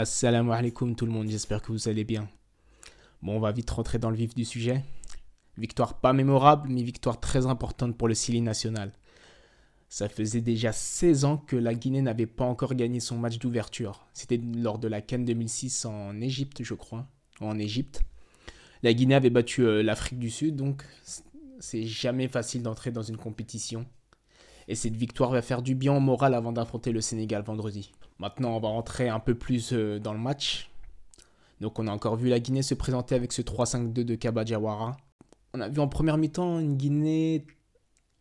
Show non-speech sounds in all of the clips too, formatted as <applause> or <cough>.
Assalamu alaikum tout le monde, j'espère que vous allez bien. Bon, on va vite rentrer dans le vif du sujet. Victoire pas mémorable, mais victoire très importante pour le Sili national. Ça faisait déjà 16 ans que la Guinée n'avait pas encore gagné son match d'ouverture. C'était lors de la Cannes 2006 en Égypte, je crois. En Égypte. La Guinée avait battu euh, l'Afrique du Sud, donc c'est jamais facile d'entrer dans une compétition. Et cette victoire va faire du bien au moral avant d'affronter le Sénégal vendredi. Maintenant, on va rentrer un peu plus euh, dans le match. Donc, on a encore vu la Guinée se présenter avec ce 3-5-2 de Kabadjawara. On a vu en première mi-temps une Guinée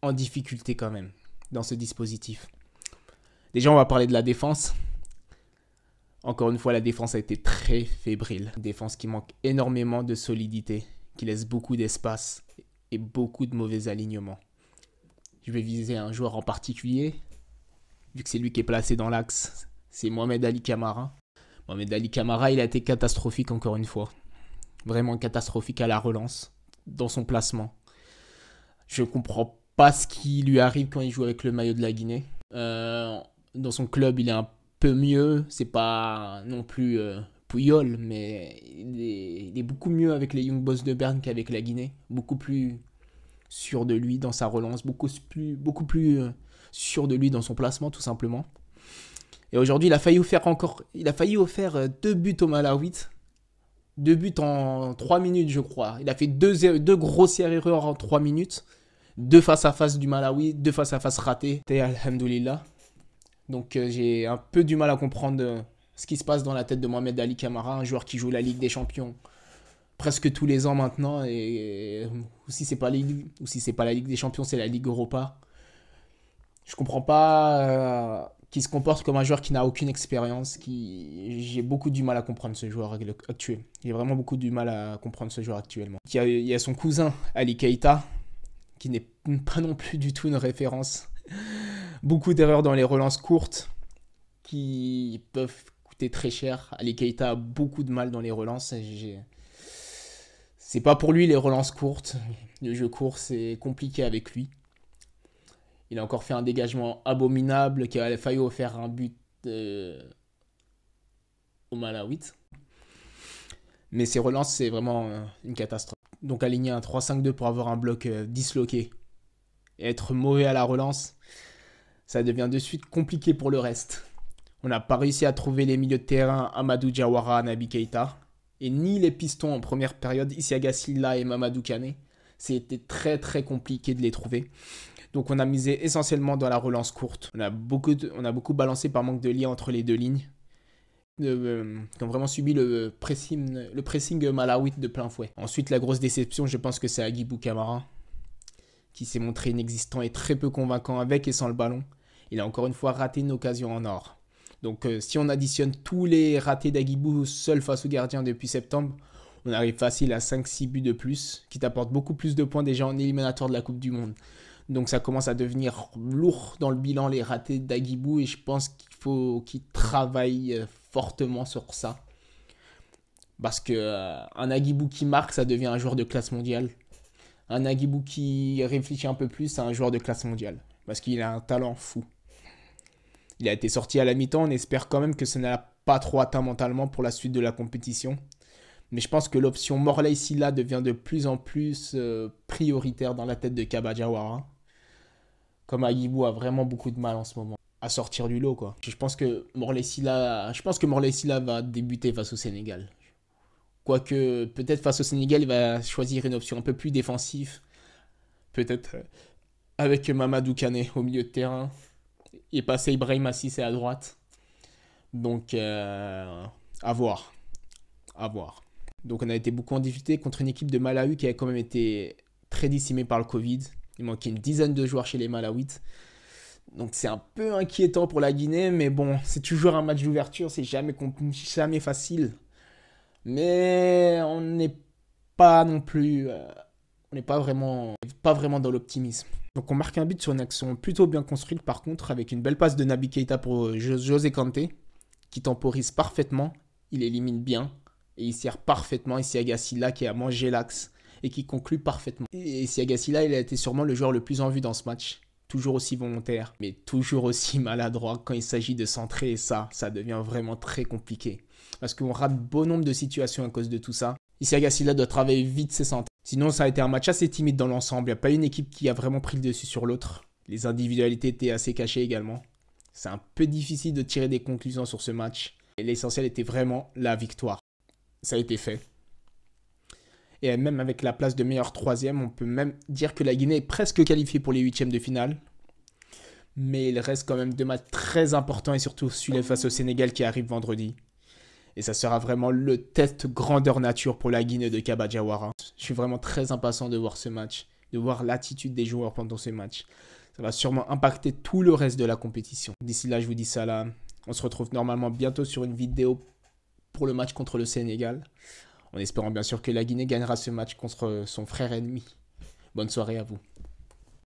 en difficulté quand même dans ce dispositif. Déjà, on va parler de la défense. Encore une fois, la défense a été très fébrile. Une défense qui manque énormément de solidité, qui laisse beaucoup d'espace et beaucoup de mauvais alignements. Je vais viser un joueur en particulier, vu que c'est lui qui est placé dans l'axe c'est Mohamed Ali Kamara. Mohamed Ali Kamara, il a été catastrophique encore une fois. Vraiment catastrophique à la relance, dans son placement. Je comprends pas ce qui lui arrive quand il joue avec le maillot de la Guinée. Euh, dans son club, il est un peu mieux. C'est pas non plus euh, mais il est, beaucoup mieux avec les Young Boss de Berne qu'avec la Guinée. Beaucoup plus sûr de lui dans sa relance, beaucoup plus, beaucoup plus euh, sûr de lui dans son placement, tout simplement. Et aujourd'hui, il a failli offrir encore, il a failli offrir euh, deux buts au Malawi. Deux buts en trois minutes, je crois. Il a fait deux, er, grossières erreurs en trois minutes. Deux face à face du Malawi, deux face à face ratés. alhamdoulilah. Donc euh, j'ai un peu du mal à comprendre euh, ce qui se passe dans la tête de Mohamed Ali Kamara, un joueur qui joue la Ligue des Champions presque tous les ans maintenant. Et, ou si c'est pas, si pas la Ligue des Champions, c'est la Ligue Europa. Je comprends pas qui se comporte comme un joueur qui n'a aucune expérience. Qui... J'ai beaucoup du mal à comprendre ce joueur actuel. J'ai vraiment beaucoup du mal à comprendre ce joueur actuellement. Il y a, son cousin, Ali Keita, qui n'est <laughs> pas non plus du tout une référence. beaucoup d'erreurs dans les relances courtes qui peuvent coûter très cher. Ali Keita a beaucoup de mal dans les relances. C'est pas pour lui les relances courtes. Le jeu court, c'est compliqué avec lui. Il a encore fait un dégagement abominable qui a failli offrir un but euh, au Malawi. Mais ses relances, c'est vraiment euh, une catastrophe. Donc aligner un 3-5-2 pour avoir un bloc euh, disloqué et être mauvais à la relance, ça devient de suite compliqué pour le reste. On n'a pas réussi à trouver les milieux de terrain Amadou Jawara, Nabi Keita, et ni les pistons en première période, Isiaga Silla et Mamadou Kane. C'était très très compliqué de les trouver. Donc on a misé essentiellement dans la relance courte. On a beaucoup, on a beaucoup balancé par manque de lien entre les deux lignes. Euh, euh, qui ont vraiment subi le pressing, le malawite de plein fouet. Ensuite, la grosse déception, je pense que c'est Agibou Kamara qui s'est montré inexistant et très peu convaincant avec et sans le ballon. Il a encore une fois raté une occasion en or. Donc euh, si on additionne tous les ratés d'Agibou seul face au gardien depuis septembre, on arrive facile à 5-6 buts de plus, qui t'apporte beaucoup plus de points déjà en éliminatoire de la Coupe du Monde. Donc ça commence à devenir lourd dans le bilan les ratés d'Agibou et je pense qu'il faut qu'il travaille euh, fortement sur ça. Parce que euh, un Agibou qui marque, ça devient un joueur de classe mondiale. Un Agibou qui réfléchit un peu plus, c'est un joueur de classe mondiale. Parce qu'il a un talent fou. Il a été sorti à la mi-temps, on espère quand même que ça n'a pas trop atteint mentalement pour la suite de la compétition. Mais je pense que l'option morley là devient de plus en plus euh, prioritaire dans la tête de Kabajawara comme Aguibou a vraiment beaucoup de mal en ce moment à sortir du lot quoi. Je pense que Morley Silla, je pense que va débuter face au Sénégal. Quoique peut-être face au Sénégal, il va choisir une option un peu plus défensive. Peut-être euh, avec Mamadou Kané au milieu de terrain et passer Ibrahim et à droite. Donc euh, à voir. voir. Donc on a été beaucoup en difficulté contre une équipe de Malawi qui a quand même été très dissimée par le Covid il manquait une dizaine de joueurs chez les Malawites. Donc c'est un peu inquiétant pour la Guinée, mais bon, c'est toujours un match d'ouverture, c'est jamais, facile. Mais on n'est pas non plus... Euh, on n'est pas vraiment, pas vraiment dans l'optimisme. Donc on marque un but sur une action plutôt bien construite par contre, avec une belle passe de Nabi Keita pour euh, José Kante, qui temporise parfaitement, il élimine bien, et il sert parfaitement ici à là qui a mangé l'axe et qui conclut parfaitement. Et si il a été sûrement le joueur le plus en vue dans ce match. Toujours aussi volontaire, mais toujours aussi <laughs> maladroit quand il s'agit de centrer et ça, ça devient vraiment très compliqué. Parce qu'on rate bon nombre de situations à cause de tout ça. Ici, doit travailler vite ses centres. Sinon, ça a été un match assez timide dans l'ensemble. Il n'y a pas une équipe qui a vraiment pris le dessus sur l'autre. Les individualités étaient assez cachées également. C'est un peu difficile de tirer des conclusions sur ce match. L'essentiel était vraiment la victoire. Ça a été fait. Et même avec la place de meilleur troisième, on peut même dire que la Guinée est presque qualifiée pour les huitièmes de finale. Mais il reste quand même deux matchs très importants et surtout celui face au Sénégal qui arrive vendredi. Et ça sera vraiment le test grandeur nature pour la Guinée de Kabadjawara. Je suis vraiment très impatient de voir ce match, de voir l'attitude des joueurs pendant ce match. Ça va sûrement impacter tout le reste de la compétition. D'ici là, je vous dis ça là. On se retrouve normalement bientôt sur une vidéo pour le match contre le Sénégal en espérant bien sûr que la Guinée gagnera ce match contre son frère ennemi. Bonne soirée à vous.